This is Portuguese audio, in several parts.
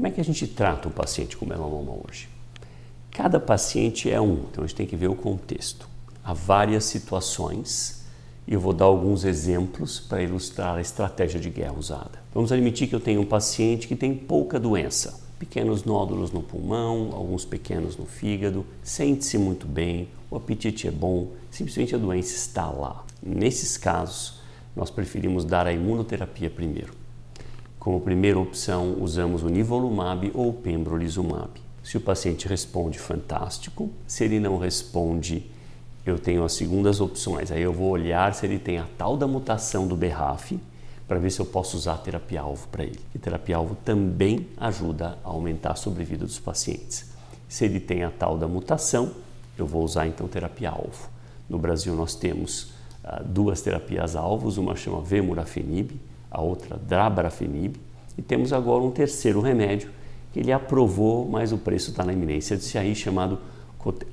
Como é que a gente trata um paciente com melanoma hoje? Cada paciente é um, então a gente tem que ver o contexto. Há várias situações e eu vou dar alguns exemplos para ilustrar a estratégia de guerra usada. Vamos admitir que eu tenho um paciente que tem pouca doença, pequenos nódulos no pulmão, alguns pequenos no fígado, sente-se muito bem, o apetite é bom, simplesmente a doença está lá. Nesses casos, nós preferimos dar a imunoterapia primeiro. Como primeira opção, usamos o nivolumab ou o pembrolizumab. Se o paciente responde, fantástico. Se ele não responde, eu tenho as segundas opções. Aí eu vou olhar se ele tem a tal da mutação do BRAF para ver se eu posso usar terapia-alvo para ele. E terapia-alvo também ajuda a aumentar a sobrevida dos pacientes. Se ele tem a tal da mutação, eu vou usar então terapia-alvo. No Brasil nós temos ah, duas terapias-alvos, uma chama Vemurafenib, a outra Drabrafenib, e temos agora um terceiro remédio que ele aprovou, mas o preço está na iminência de aí chamado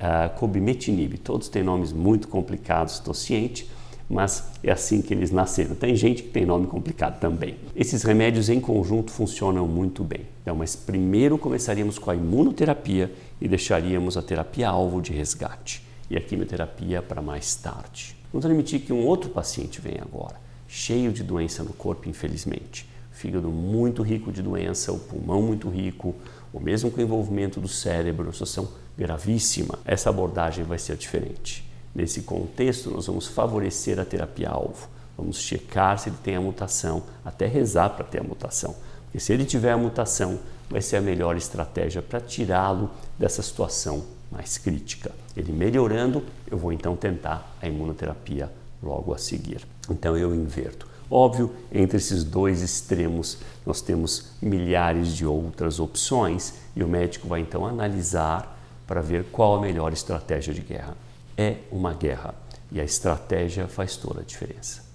ah, Cobimetinib. Todos têm nomes muito complicados, estou ciente, mas é assim que eles nasceram. Tem gente que tem nome complicado também. Esses remédios em conjunto funcionam muito bem. Então, mas primeiro começaríamos com a imunoterapia e deixaríamos a terapia alvo de resgate e a quimioterapia para mais tarde. Vamos admitir que um outro paciente vem agora cheio de doença no corpo, infelizmente. fígado muito rico de doença, o pulmão muito rico, ou mesmo com o envolvimento do cérebro, situação gravíssima. Essa abordagem vai ser diferente. Nesse contexto, nós vamos favorecer a terapia-alvo. Vamos checar se ele tem a mutação, até rezar para ter a mutação. Porque se ele tiver a mutação, vai ser a melhor estratégia para tirá-lo dessa situação mais crítica. Ele melhorando, eu vou então tentar a imunoterapia logo a seguir. Então eu inverto. Óbvio, entre esses dois extremos nós temos milhares de outras opções e o médico vai então analisar para ver qual a melhor estratégia de guerra. É uma guerra e a estratégia faz toda a diferença.